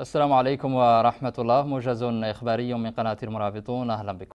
السلام عليكم ورحمة الله موجز إخباري من قناة المرابطون أهلا بكم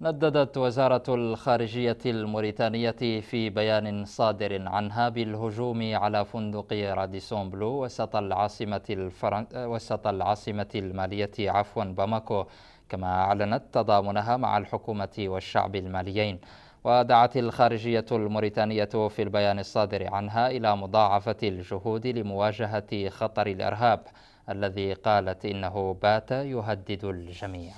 نددت وزارة الخارجية الموريتانية في بيان صادر عنها بالهجوم على فندق راديسون بلو وسط العاصمة, الفرن... وسط العاصمة المالية عفوا باماكو كما أعلنت تضامنها مع الحكومة والشعب الماليين ودعت الخارجية الموريتانية في البيان الصادر عنها إلى مضاعفة الجهود لمواجهة خطر الإرهاب الذي قالت إنه بات يهدد الجميع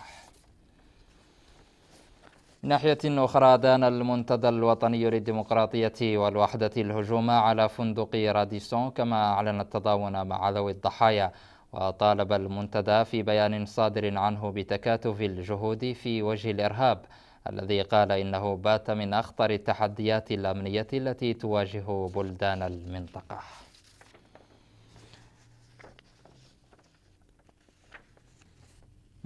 من ناحية أخرى دان المنتدى الوطني للديمقراطية والوحدة الهجوم على فندق راديسون كما أعلن التضامن مع ذوي الضحايا وطالب المنتدى في بيان صادر عنه بتكاتف الجهود في وجه الإرهاب الذي قال إنه بات من أخطر التحديات الأمنية التي تواجه بلدان المنطقة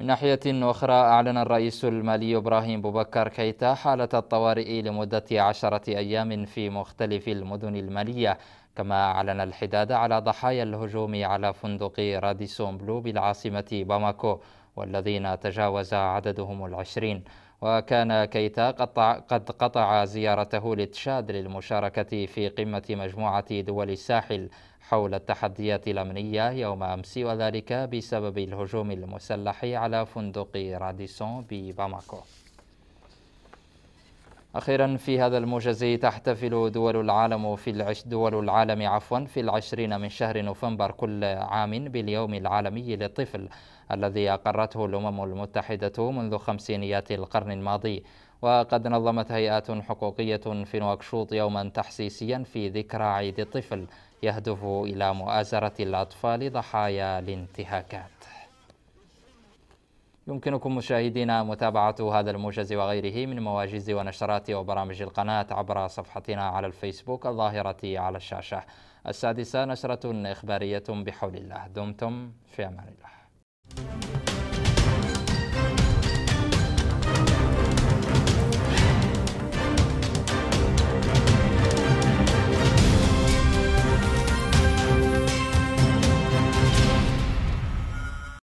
من ناحية أخرى أعلن الرئيس المالي إبراهيم بوبكر كيتا حالة الطوارئ لمدة عشرة أيام في مختلف المدن المالية كما أعلن الحداد على ضحايا الهجوم على فندق راديسون بلو بالعاصمة باماكو والذين تجاوز عددهم العشرين وكان كيتا قد قطع زيارته لتشاد للمشاركة في قمة مجموعة دول الساحل حول التحديات الأمنية يوم أمس وذلك بسبب الهجوم المسلح على فندق راديسون بباماكو أخيرا في هذا الموجز تحتفل دول العالم في العش دول العالم عفوا في العشرين من شهر نوفمبر كل عام باليوم العالمي للطفل الذي أقرته الأمم المتحدة منذ خمسينيات القرن الماضي وقد نظمت هيئات حقوقية في نواكشوط يوما تحسيسيا في ذكرى عيد الطفل يهدف إلى مؤازرة الأطفال ضحايا الانتهاكات يمكنكم مشاهدينا متابعة هذا الموجز وغيره من مواجز ونشرات وبرامج القناة عبر صفحتنا على الفيسبوك الظاهرة على الشاشة السادسة نشرة إخبارية بحول الله دمتم في أمان الله